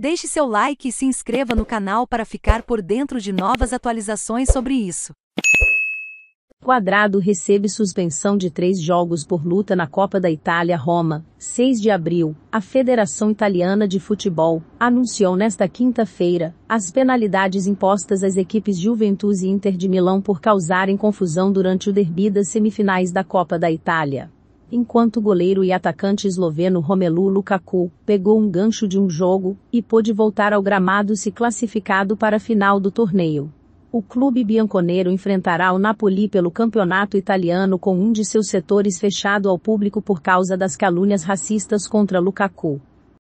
Deixe seu like e se inscreva no canal para ficar por dentro de novas atualizações sobre isso. Quadrado recebe suspensão de três jogos por luta na Copa da Itália Roma, 6 de abril. A Federação Italiana de Futebol anunciou nesta quinta-feira as penalidades impostas às equipes Juventus e Inter de Milão por causarem confusão durante o derby das semifinais da Copa da Itália enquanto goleiro e atacante esloveno Romelu Lukaku pegou um gancho de um jogo e pôde voltar ao gramado se classificado para a final do torneio. O clube bianconeiro enfrentará o Napoli pelo campeonato italiano com um de seus setores fechado ao público por causa das calúnias racistas contra Lukaku.